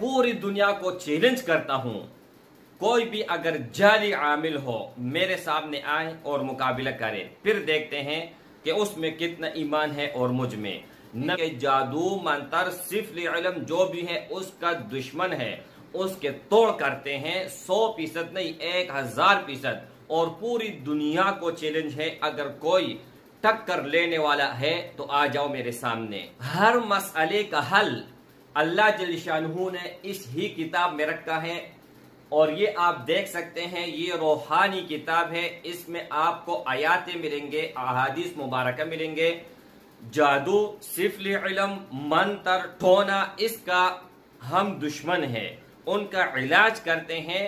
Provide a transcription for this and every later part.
पूरी दुनिया को चैलेंज करता हूं कोई भी अगर जाली आमिल हो मेरे सामने आए और मुकाबला करे फिर देखते हैं कि उसमें कितना ईमान है और मुझ में न जादू मंत्र सिर्फ इलम जो भी है उसका दुश्मन है उसके तोड़ करते हैं सौ फीसद नहीं एक हजार फीसद और पूरी दुनिया को चैलेंज है अगर कोई टक्कर लेने वाला है तो आ जाओ मेरे सामने हर मसले का हल अल्लाह जलशानहू ने इस ही किताब में रखा है और ये आप देख सकते हैं ये रूहानी किताब है इसमें आपको आयातें मिलेंगे अहादीस मुबारक मिलेंगे जादू सिफल इलम मंत्र ठोना इसका हम दुश्मन है उनका इलाज करते हैं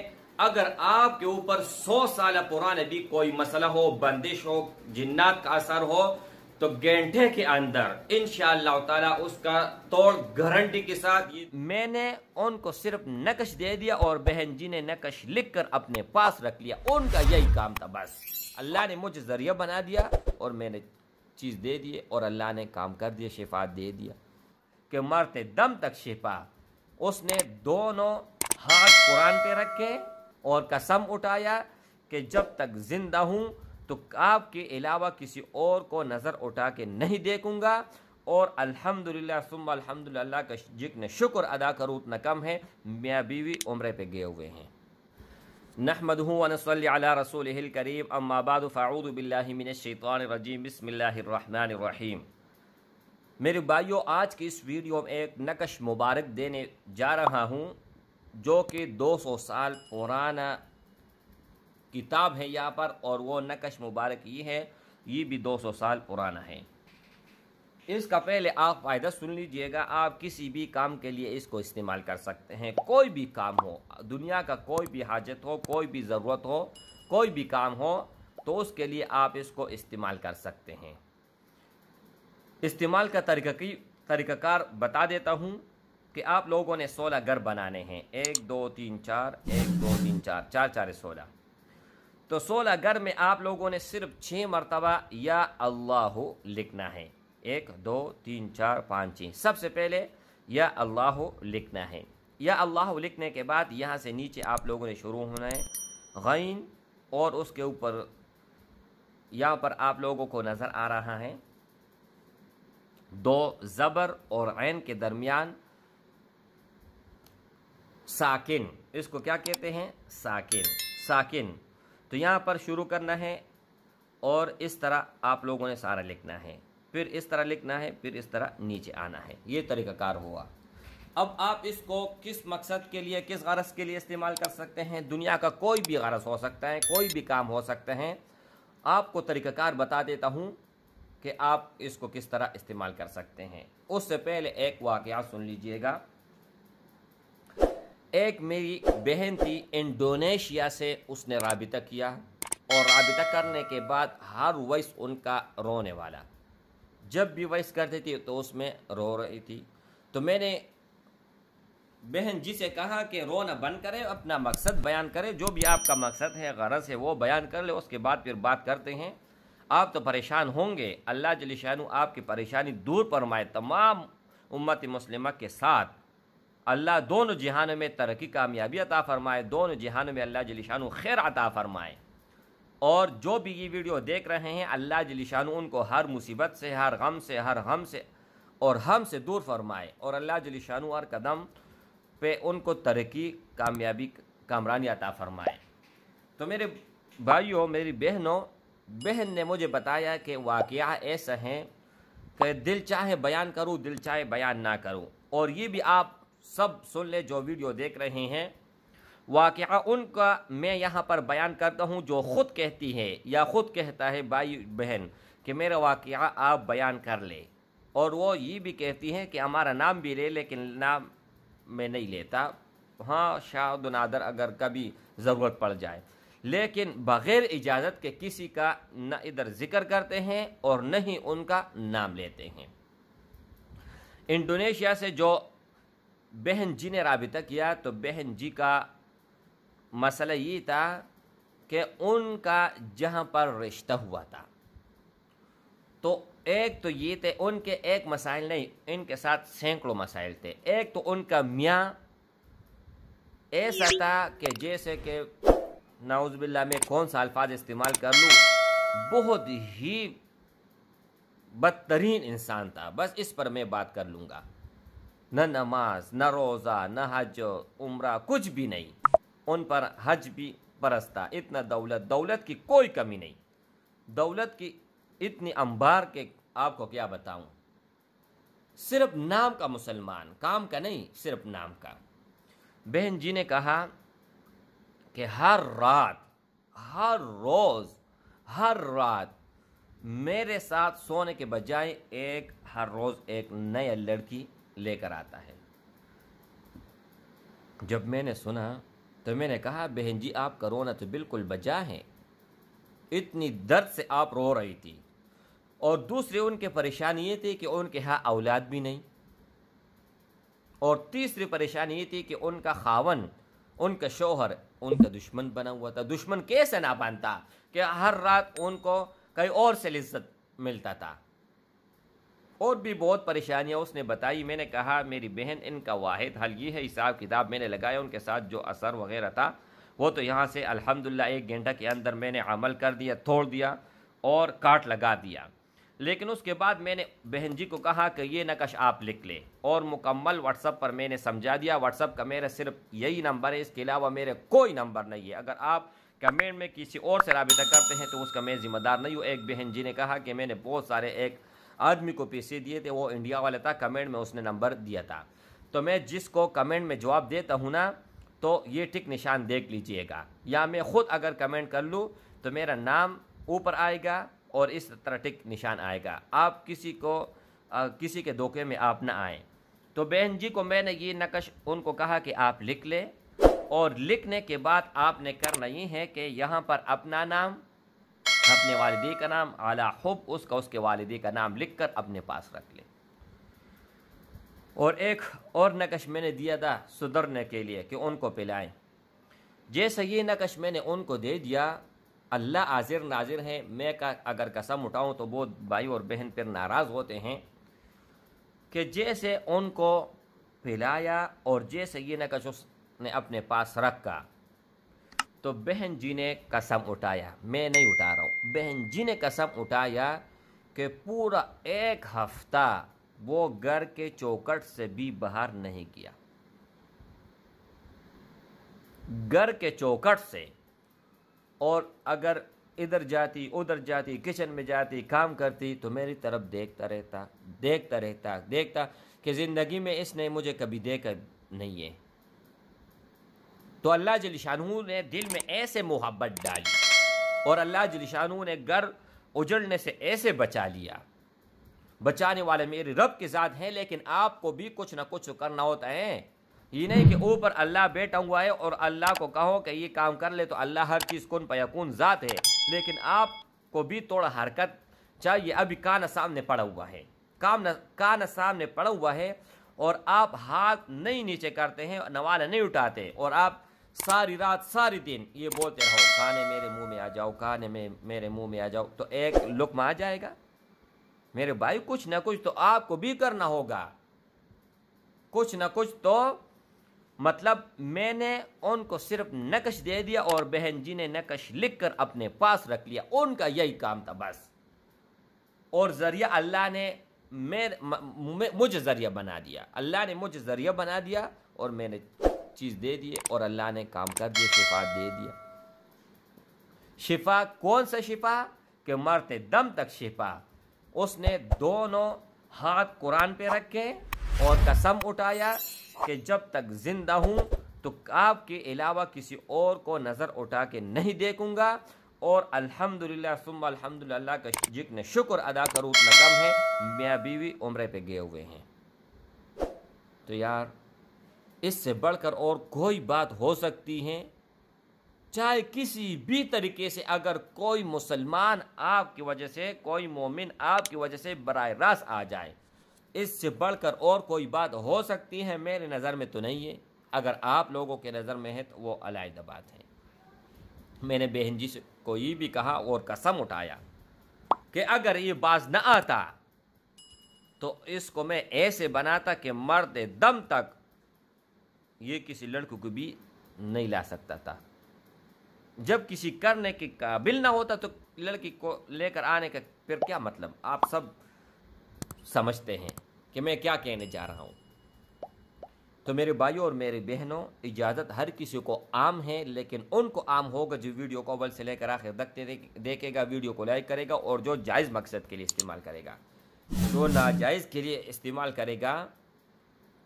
अगर आपके ऊपर सौ साल पुराने भी कोई मसला हो बंदिश हो जिन्नात का असर हो तो गेंठे के अंदर इन ताला उसका तोड़ गारंटी के साथ मैंने उनको सिर्फ नकश दे दिया और बहन जी ने नकश लिख कर अपने पास रख लिया उनका यही काम था बस अल्लाह ने मुझे ज़रिया बना दिया और मैंने चीज़ दे दिए और अल्लाह ने काम कर दिया शिफा दे दिया कि मरते दम तक शिफा उसने दोनों हाथ कुरान पे रखे और कसम उठाया कि जब तक ज़िंदा हूँ तो आपके अलावा किसी और को नज़र उठा के नहीं देखूँगा और अल्हम्दुलिल्लाह सुम अल्हम्दुलिल्लाह का जिक्र शुक्र अदा करूँ उतना कम है मियाँ बीवी उम्र पे गए हुए हैं नहमद अला रसूल करीम अम्माबाद फ़ाऊदबिल्लिमिनशैतरजीम बसमीम मेरे भाइयों आज की इस वीडियो में एक नकश मुबारक देने जा रहा हूँ जो कि 200 साल पुराना किताब है यहाँ पर और वो नकश मुबारक ये है ये भी 200 साल पुराना है इसका पहले आप फ़ायदा सुन लीजिएगा आप किसी भी काम के लिए इसको इस्तेमाल कर सकते हैं कोई भी काम हो दुनिया का कोई भी हाजत हो कोई भी ज़रूरत हो कोई भी काम हो तो उसके लिए आप इसको इस्तेमाल कर सकते हैं इस्तेमाल का तरीक़ी तरीक़ाकार बता देता हूँ कि आप लोगों ने सोलह घर बनाने हैं एक दो तीन चार एक दो तीन चार चार चार सोलह तो सोलह घर में आप लोगों ने सिर्फ छः मरतबा या अल्लाह लिखना है एक दो तीन चार पाँच छः सबसे पहले या अल्लाह लिखना है या अल्लाह लिखने के बाद यहाँ से नीचे आप लोगों ने शुरू होना है गैन और उसके ऊपर यहाँ पर आप लोगों को नज़र आ रहा है दो ज़बर और ऐन के दरमियान साकिन इसको क्या कहते हैं साकिन साकिन तो यहाँ पर शुरू करना है और इस तरह आप लोगों ने सारा लिखना है फिर इस तरह लिखना है फिर इस तरह नीचे आना है ये तरीकाकार हुआ अब आप इसको किस मकसद के लिए किस गरज के लिए इस्तेमाल कर सकते हैं दुनिया का कोई भी गरज हो सकता है कोई भी काम हो सकता है आपको तरीकाकार बता देता हूँ कि आप इसको किस तरह इस्तेमाल कर सकते हैं उससे पहले एक वाक़ सुन लीजिएगा एक मेरी बहन थी इंडोनेशिया से उसने रबता किया और रबता करने के बाद हर वॉइस उनका रोने वाला जब भी वॉइस करती थी तो उसमें रो रही थी तो मैंने बहन जी से कहा कि रोना बंद करें अपना मकसद बयान करें जो भी आपका मकसद है गरज है वो बयान कर ले उसके बाद फिर बात करते हैं आप तो परेशान होंगे अल्लाह जलिशानु आपकी परेशानी दूर फरमाए तमाम उम्मत मुस्लिमा के साथ अल्लाह दोनों जहान में तरक्की कामयाबी अता फ़रमाए दोनों जहान में अल्लाह जलिशान खैर अता फ़रमाए और जो भी ये वीडियो देख रहे हैं अल्लाह जलिशान उनको हर मुसीबत से हर गम से हर गम से और हम से दूर फरमाए और अल्लाह जलिशान हर कदम पे उनको तरक्की कामयाबी कामरानी अता फ़रमाए तो मेरे भाइयों मेरी बहनों बहन ने मुझे बताया कि वाक़ ऐसा हैं कि दिल चाहे बयान करूँ दिल चाहे बयान ना करूँ और ये भी आप सब सुन ले जो वीडियो देख रहे हैं वाक़ उनका मैं यहाँ पर बयान करता हूँ जो ख़ुद कहती है या ख़ुद कहता है भाई बहन कि मेरा वाक़ आप बयान कर ले और वो ये भी कहती हैं कि हमारा नाम भी ले लेकिन नाम मैं नहीं लेता हाँ शाह नादर अगर कभी ज़रूरत पड़ जाए लेकिन बग़ैर इजाज़त के किसी का न इधर ज़िक्र करते हैं और न ही उनका नाम लेते हैं इंडोनेशिया से जो बहन जी ने रबता किया तो बहन जी का मसला ये था कि उनका जहाँ पर रिश्ता हुआ था तो एक तो ये थे उनके एक मसाइल नहीं इनके साथ सैकड़ों मसाइल थे एक तो उनका मियाँ ऐसा हम्म। था कि जैसे कि नाउजबिल्ला में कौन सा अल्फाज इस्तेमाल कर लूँ बहुत ही बदतरीन इंसान था बस इस पर मैं बात कर लूँगा न नमाज न रोज़ा न हज उम्र कुछ भी नहीं उन पर हज भी परस्ता इतना दौलत दौलत की कोई कमी नहीं दौलत की इतनी अंबार के आपको क्या बताऊं सिर्फ नाम का मुसलमान काम का नहीं सिर्फ नाम का बहन जी ने कहा कि हर रात हर रोज़ हर रात मेरे साथ सोने के बजाय एक हर रोज़ एक नया लड़की लेकर आता है जब मैंने सुना तो मैंने कहा बहन जी आपका रोना तो बिल्कुल बजा है इतनी दर्द से आप रो रही थी और दूसरी उनके परेशानी ये थी कि उनके यहाँ औलाद भी नहीं और तीसरी परेशानी ये थी कि उनका खावन उनका शोहर उनका दुश्मन बना हुआ था दुश्मन कैसे ना बनता कि हर रात उनको कई और से लज्जत मिलता था और भी बहुत परेशानियाँ उसने बताई मैंने कहा मेरी बहन इनका वाहिद हल ये है हिसाब किताब मैंने लगाया उनके साथ जो असर वगैरह था वो तो यहाँ से अल्हम्दुलिल्लाह एक घंटा के अंदर मैंने अमल कर दिया तोड़ दिया और काट लगा दिया लेकिन उसके बाद मैंने बहन जी को कहा कि ये नकश आप लिख लें और मुकम्मल व्हाट्सअप पर मैंने समझा दिया व्हाट्सअप का मेरा सिर्फ यही नंबर है इसके अलावा मेरे कोई नंबर नहीं है अगर आप कमेंट में किसी और से रबता करते हैं तो उसका मैं ज़िम्मेदार नहीं हूँ एक बहन जी ने कहा कि मैंने बहुत सारे एक आदमी को पैसे दिए थे वो इंडिया वाला था कमेंट में उसने नंबर दिया था तो मैं जिसको कमेंट में जवाब देता हूँ ना तो ये टिक निशान देख लीजिएगा या मैं ख़ुद अगर कमेंट कर लूँ तो मेरा नाम ऊपर आएगा और इस तरह टिक निशान आएगा आप किसी को आ, किसी के धोखे में आप ना आए तो बहन जी को मैंने ये नकश उनको कहा कि आप लिख ले और लिखने के बाद आपने करना ये है कि यहाँ पर अपना नाम अपने वालदे का नाम आला हब उसका उसके वालदे का नाम लिख कर अपने पास रख लें और एक और नकश मैंने दिया था सुधरने के लिए कि उनको पिलाएं जैसे ये नकश मैंने उनको दे दिया अल्लाह आजिर नाजिर है मैं का अगर कसम उठाऊं तो बहुत भाई और बहन पर नाराज़ होते हैं कि जैसे उनको पिलाया और जैसे ये नकश उसने अपने पास रखा तो बहन जी ने कसम उठाया मैं नहीं उठा रहा हूँ बहन जी ने कसम उठाया कि पूरा एक हफ्ता वो घर के चौकट से भी बाहर नहीं गया घर के चौकट से और अगर इधर जाती उधर जाती किचन में जाती काम करती तो मेरी तरफ देखता रहता देखता रहता देखता कि ज़िंदगी में इसने मुझे कभी देखा नहीं है तो अल्लाह जलिशानू ने दिल में ऐसे मोहब्बत डाली और अल्लाह जलिशानू ने गर उजड़ने से ऐसे बचा लिया बचाने वाले मेरे रब के साथ हैं लेकिन आपको भी कुछ ना कुछ करना होता है ये नहीं कि ऊपर अल्लाह बैठा हुआ है और अल्लाह को कहो कि ये काम कर ले तो अल्लाह हर चीज़ कौन पयकून ज़ात है लेकिन आपको भी थोड़ा हरकत चाहिए अभी कान सामने पड़ा हुआ है काम न कान सामने पड़ा हुआ है और आप हाथ नहीं नीचे करते हैं नवाला नहीं उठाते और आप सारी रात सारी दिन ये बोलते रहो खाने मेरे मुंह में आ जाओ खाने में मेरे मुंह में आ जाओ तो एक लुकमा आ जाएगा मेरे भाई कुछ ना कुछ तो आपको भी करना होगा कुछ ना कुछ तो मतलब मैंने उनको सिर्फ नकश दे दिया और बहन जी ने नकश लिख कर अपने पास रख लिया उनका यही काम था बस और ज़रिया अल्लाह ने मेरे मुझे ज़रिया बना दिया अल्लाह ने मुझे ज़रिया बना दिया और मैंने चीज़ दे दिए और अल्लाह ने काम कर दिया शिफा दे दिया शिफा कौन सा शिफा कि मरते दम तक शिफा उसने दोनों हाथ कुरान पे रखे और कसम उठाया कि जब तक ज़िंदा हूँ तो आपके अलावा किसी और को नज़र उठा के नहीं देखूँगा और अल्हम्दुलिल्लाह सुम अल्हम्दुलिल्लाह का जितने शुक्र अदा करूँ उतना कम है मियाँ बीवी उम्र पे गए हुए हैं तो यार इससे बढ़कर और कोई बात हो सकती है चाहे किसी भी तरीके से अगर कोई मुसलमान आपकी वजह से कोई मोमिन आपकी वजह से बर रास्त आ जाए इससे बढ़कर और कोई बात हो सकती है मेरे नज़र में तो नहीं है अगर आप लोगों के नज़र में है तो वो अलायदा बात है मैंने बहन जी से को ये भी कहा और कसम उठाया कि अगर ये बाज न आता तो इसको मैं ऐसे बनाता कि मर्द दम तक ये किसी लड़के को भी नहीं ला सकता था जब किसी करने के काबिल ना होता तो लड़की को लेकर आने का फिर क्या मतलब आप सब समझते हैं कि मैं क्या कहने जा रहा हूँ तो मेरे भाइयों और मेरी बहनों इजाज़त हर किसी को आम है लेकिन उनको आम होगा जो वीडियो को अव्वल से लेकर आखिर देखते देखेगा वीडियो को लाइक करेगा और जो जायज़ मकसद के लिए इस्तेमाल करेगा जो नाजायज़ के लिए इस्तेमाल करेगा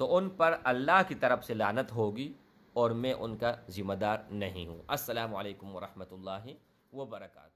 तो उन पर अल्लाह की तरफ से लानत होगी और मैं उनका ज़िम्मेदार नहीं हूँ असलकम व वर्का